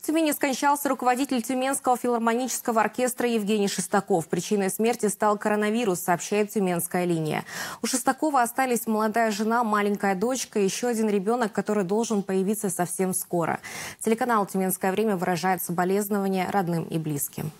В Тюмени скончался руководитель Тюменского филармонического оркестра Евгений Шестаков. Причиной смерти стал коронавирус, сообщает Тюменская линия. У Шестакова остались молодая жена, маленькая дочка и еще один ребенок, который должен появиться совсем скоро. Телеканал «Тюменское время» выражает соболезнования родным и близким.